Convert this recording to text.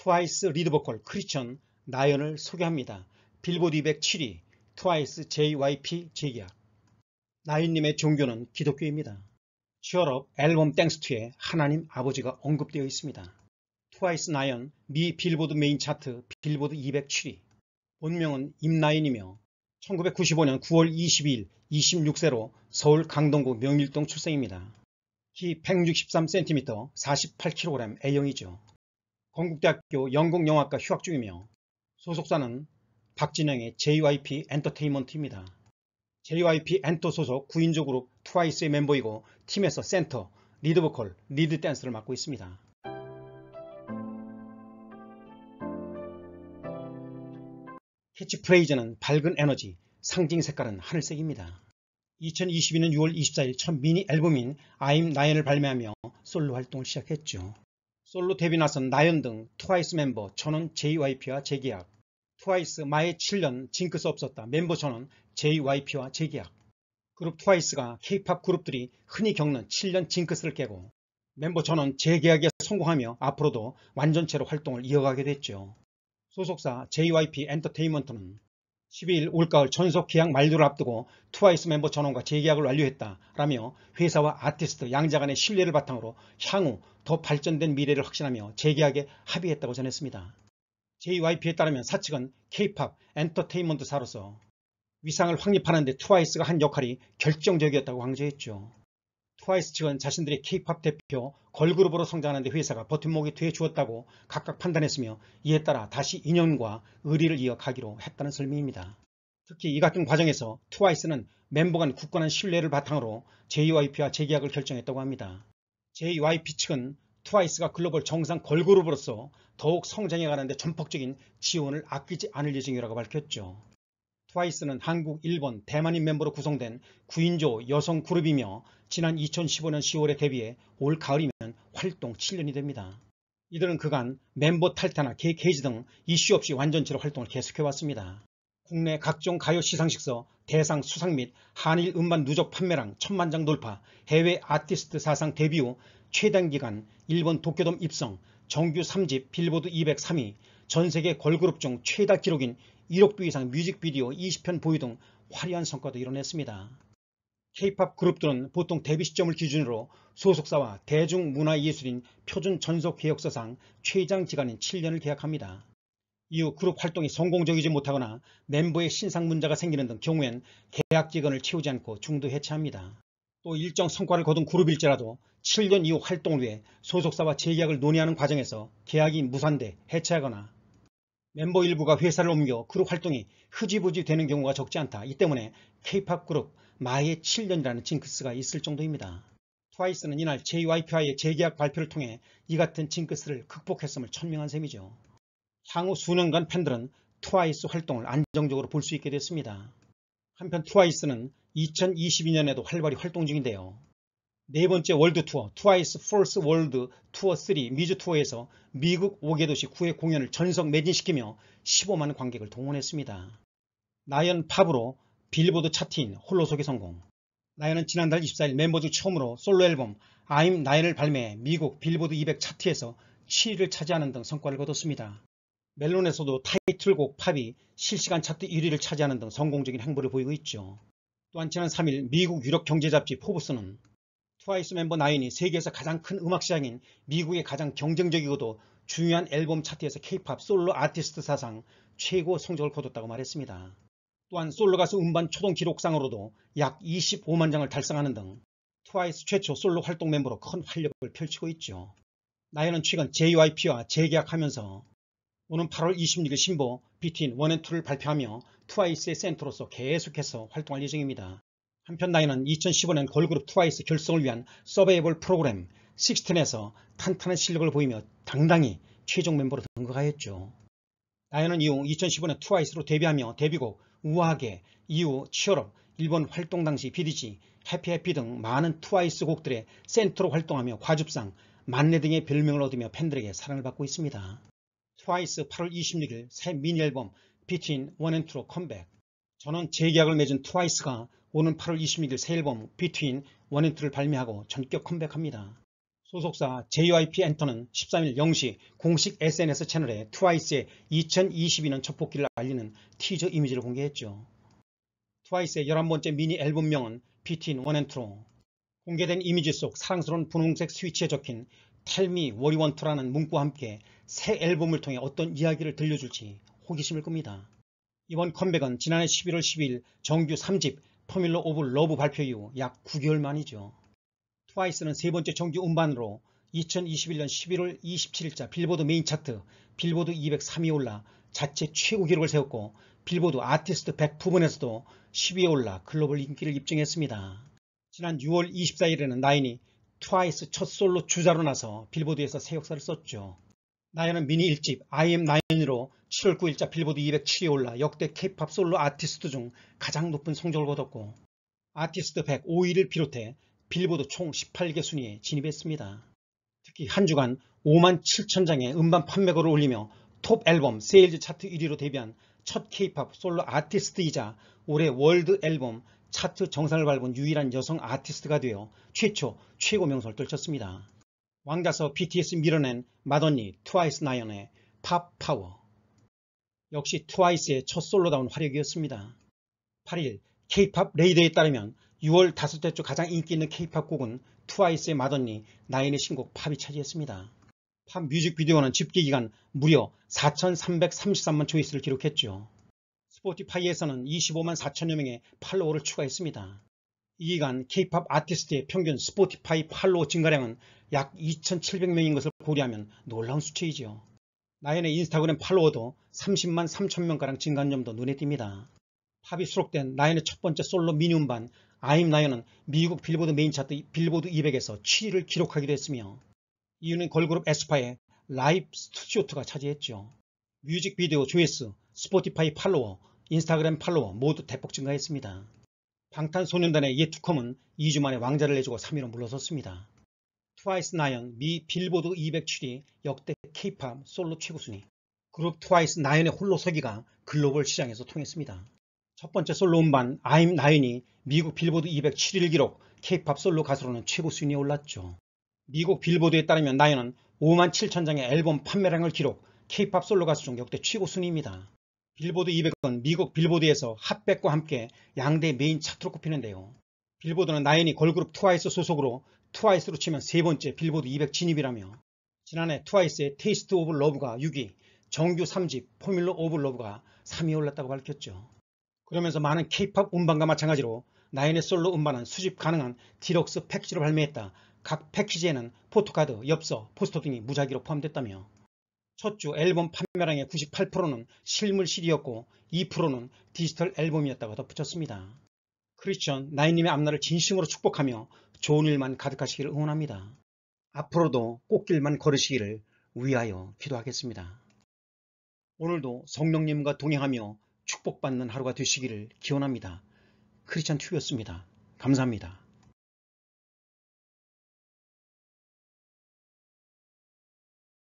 트와이스 리드보컬 크리스천 나연을 소개합니다. 빌보드 207위 트와이스 JYP 재계약 나연님의 종교는 기독교입니다. 취업 앨범 땡스투에 하나님 아버지가 언급되어 있습니다. 트와이스 나연 미 빌보드 메인 차트 빌보드 207위 본명은 임나인이며 1995년 9월 22일 26세로 서울 강동구 명일동 출생입니다. 키 163cm 48kg A형이죠. 건국대학교 영국영화과 휴학 중이며 소속사는 박진영의 JYP 엔터테인먼트입니다. JYP 엔터 소속 9인조 그룹 트와이스의 멤버이고 팀에서 센터, 리드 보컬, 리드 댄스를 맡고 있습니다. 캐치프레이즈는 밝은 에너지, 상징 색깔은 하늘색입니다. 2022년 6월 24일 첫 미니 앨범인 I'm 나인을 발매하며 솔로 활동을 시작했죠. 솔로 데뷔 나선 나연 등 트와이스 멤버 저는 JYP와 재계약 트와이스 마의 7년 징크스 없었다 멤버 저는 JYP와 재계약 그룹 트와이스가 K-POP 그룹들이 흔히 겪는 7년 징크스를 깨고 멤버 저는 재계약에 성공하며 앞으로도 완전체로 활동을 이어가게 됐죠. 소속사 JYP 엔터테인먼트는 12일 올가을 전속 계약 만료를 앞두고 트와이스 멤버 전원과 재계약을 완료했다라며 회사와 아티스트 양자 간의 신뢰를 바탕으로 향후 더 발전된 미래를 확신하며 재계약에 합의했다고 전했습니다. JYP에 따르면 사측은 K-POP 엔터테인먼트사로서 위상을 확립하는 데 트와이스가 한 역할이 결정적이었다고 강조했죠. 트와이스 측은 자신들이 케이팝 대표 걸그룹으로 성장하는데 회사가 버팀목이 돼 주었다고 각각 판단했으며 이에 따라 다시 인연과 의리를 이어가기로 했다는 설명입니다. 특히 이 같은 과정에서 트와이스는 멤버 간 굳건한 신뢰를 바탕으로 JYP와 재계약을 결정했다고 합니다. JYP 측은 트와이스가 글로벌 정상 걸그룹으로서 더욱 성장해 가는데 전폭적인 지원을 아끼지 않을 예정이라고 밝혔죠. 트와이스는 한국, 일본, 대만인 멤버로 구성된 9인조 여성 그룹이며 지난 2015년 10월에 데뷔해 올 가을이면 활동 7년이 됩니다. 이들은 그간 멤버 탈퇴나 계획 이지등 이슈 없이 완전체로 활동을 계속해왔습니다. 국내 각종 가요 시상식서 대상 수상 및 한일 음반 누적 판매량 천만장 돌파, 해외 아티스트 사상 데뷔 후 최단 기간 일본 도쿄돔 입성, 정규 3집 빌보드 203위, 전 세계 걸그룹 중 최다 기록인 1억 뷰 이상 뮤직비디오 20편 보유 등 화려한 성과도 이뤄냈습니다. k p o p 그룹들은 보통 데뷔 시점을 기준으로 소속사와 대중문화예술인 표준 전속 계약서상 최장 기간인 7년을 계약합니다. 이후 그룹 활동이 성공적이지 못하거나 멤버의 신상 문제가 생기는 등 경우엔 계약 기간을 채우지 않고 중도 해체합니다. 또 일정 성과를 거둔 그룹일지라도 7년 이후 활동을 위해 소속사와 재계약을 논의하는 과정에서 계약이 무산돼 해체하거나 멤버 일부가 회사를 옮겨 그룹 활동이 흐지부지 되는 경우가 적지 않다. 이 때문에 K-POP 그룹 마의 7년이라는 징크스가 있을 정도입니다. 트와이스는 이날 JYP와의 재계약 발표를 통해 이 같은 징크스를 극복했음을 천명한 셈이죠. 향후 수년간 팬들은 트와이스 활동을 안정적으로 볼 수 있게 됐습니다. 한편 트와이스는 2022년에도 활발히 활동 중인데요. 네 번째 월드 투어, 트와이스 폴스 월드 투어 3 미주 투어에서 미국 5개 도시 9회 공연을 전석 매진시키며 15만 관객을 동원했습니다. 나연 팝으로 빌보드 차트인 홀로 속의 성공. 나연은 지난달 24일 멤버 중 처음으로 솔로 앨범 I'm 나연을 발매해 미국 빌보드 200 차트에서 7위를 차지하는 등 성과를 거뒀습니다. 멜론에서도 타이틀곡 팝이 실시간 차트 1위를 차지하는 등 성공적인 행보를 보이고 있죠. 또한 지난 3일 미국 유력 경제 잡지 포브스는 트와이스 멤버 나인이 세계에서 가장 큰 음악 시장인 미국의 가장 경쟁적이고도 중요한 앨범 차트에서 케이팝 솔로 아티스트 사상 최고 성적을 거뒀다고 말했습니다. 또한 솔로 가수 음반 초동 기록상으로도 약 25만 장을 달성하는 등 트와이스 최초 솔로 활동 멤버로 큰 활력을 펼치고 있죠. 나연은 최근 JYP와 재계약하면서 오는 8월 26일 신보 비 t n 원앤투를 발표하며 트와이스의 센터로서 계속해서 활동할 예정입니다. 한편 나이는 2015년 걸그룹 트와이스 결성을 위한 서베이벌 프로그램 식스에서 탄탄한 실력을 보이며 당당히 최종 멤버로 등극하였죠. 나연은 이후 2015년 트와이스로 데뷔하며 데뷔곡 우아하게 이후 치얼업 일본 활동 당시 비디지 해피해피 등 많은 트와이스 곡들의 센터로 활동하며 과즙상 만내 등의 별명을 얻으며 팬들에게 사랑을 받고 있습니다. 트와이스 8월 26일 새 미니앨범 비트인 원앤트로 컴백 저는 재계약을 맺은 트와이스가 오는 8월 26일 새 앨범 비트윈 원앤트를 발매하고 전격 컴백합니다. 소속사 JYP 엔터는 13일 0시 공식 SNS 채널에 트와이스의 2022년 첫 복귀를 알리는 티저 이미지를 공개했죠. 트와이스의 11번째 미니 앨범명은 비트윈 원앤트로 공개된 이미지 속 사랑스러운 분홍색 스위치에 적힌 텔미 워리원트라는 문구와 함께 새 앨범을 통해 어떤 이야기를 들려줄지 호기심을 끕니다. 이번 컴백은 지난해 11월 12일 정규 3집 터밀러 오브 러브 발표 이후 약 9개월 만이죠. 트와이스는 세 번째 정규 음반으로 2021년 11월 27일자 빌보드 메인 차트 빌보드 203위에 올라 자체 최고 기록을 세웠고 빌보드 아티스트 100 부분에서도 10위에 올라 글로벌 인기를 입증했습니다. 지난 6월 24일에는 나인이 트와이스 첫 솔로 주자로 나서 빌보드에서 새 역사를 썼죠. 나연은 미니 1집 I am 9연으로 7월 9일자 빌보드 207에 올라 역대 케이팝 솔로 아티스트 중 가장 높은 성적을 거뒀고 아티스트 105위를 비롯해 빌보드 총 18개 순위에 진입했습니다. 특히 한 주간 5만 7천 장의 음반 판매고를 올리며 톱 앨범 세일즈 차트 1위로 데뷔한 첫 케이팝 솔로 아티스트이자 올해 월드 앨범 차트 정상을 밟은 유일한 여성 아티스트가 되어 최초 최고 명성을 떨쳤습니다. 왕자서 BTS 밀어낸 마더니 트와이스 나연의 팝 파워 역시 트와이스의 첫 솔로다운 활약이었습니다. 8일 케이팝 레이더에 따르면 6월 다섯째 주 가장 인기 있는 케이팝 곡은 트와이스의 마더니 나인의 신곡 팝이 차지했습니다. 팝 뮤직비디오는 집계기간 무려 4,333만 조회수를 기록했죠. 스포티파이에서는 25만 4천여 명의 팔로워를 추가했습니다. 이 기간 케이팝 아티스트의 평균 스포티파이 팔로워 증가량은 약 2,700명인 것을 고려하면 놀라운 수치이지요. 나연의 인스타그램 팔로워도 30만 3천명가량 증가한 점도 눈에 띕니다. 팝이 수록된 나연의 첫 번째 솔로 미니음반 아임 나연은 미국 빌보드 메인 차트 빌보드 200에서 7위를 기록하기도 했으며 이유는 걸그룹 에스파의 라이브 스튜디오트가 차지했죠. 뮤직비디오 조회수, 스포티파이 팔로워, 인스타그램 팔로워 모두 대폭 증가했습니다. 방탄소년단의 예투컴은 2주 만에 왕자를 내주고 3위로 물러섰습니다. 트와이스 나연 미 빌보드 2 0 7위 역대 케이팝 솔로 최고 순위 그룹 트와이스 나연의 홀로 서기가 글로벌 시장에서 통했습니다. 첫 번째 솔로 음반 아임 나연이 미국 빌보드 2 0 7위를 기록 케이팝 솔로 가수로는 최고 순위에 올랐죠. 미국 빌보드에 따르면 나연은 5만 7천 장의 앨범 판매량을 기록 케이팝 솔로 가수 중 역대 최고 순위입니다. 빌보드 200은 미국 빌보드에서 핫백과 함께 양대 메인 차트로 꼽히는데요. 빌보드는 나연이 걸그룹 트와이스 소속으로 트와이스로 치면 세 번째 빌보드 200 진입이라며 지난해 트와이스의 테이스트 오브 러브가 6위, 정규 3집 포뮬러 오브 러브가 3위에 올랐다고 밝혔죠. 그러면서 많은 케이팝 음반과 마찬가지로 나인의 솔로 음반은 수집 가능한 디럭스 패키지로 발매했다. 각 패키지에는 포토카드, 엽서, 포스터 등이 무작위로 포함됐다며 첫 주 앨범 판매량의 98%는 실물 CD였고 2%는 디지털 앨범이었다고 덧붙였습니다. 크리스천 나인님의 앞날을 진심으로 축복하며 좋은 일만 가득하시기를 응원합니다. 앞으로도 꽃길만 걸으시기를 위하여 기도하겠습니다. 오늘도 성령님과 동행하며 축복받는 하루가 되시기를 기원합니다. 크리스천 튜브였습니다. 감사합니다.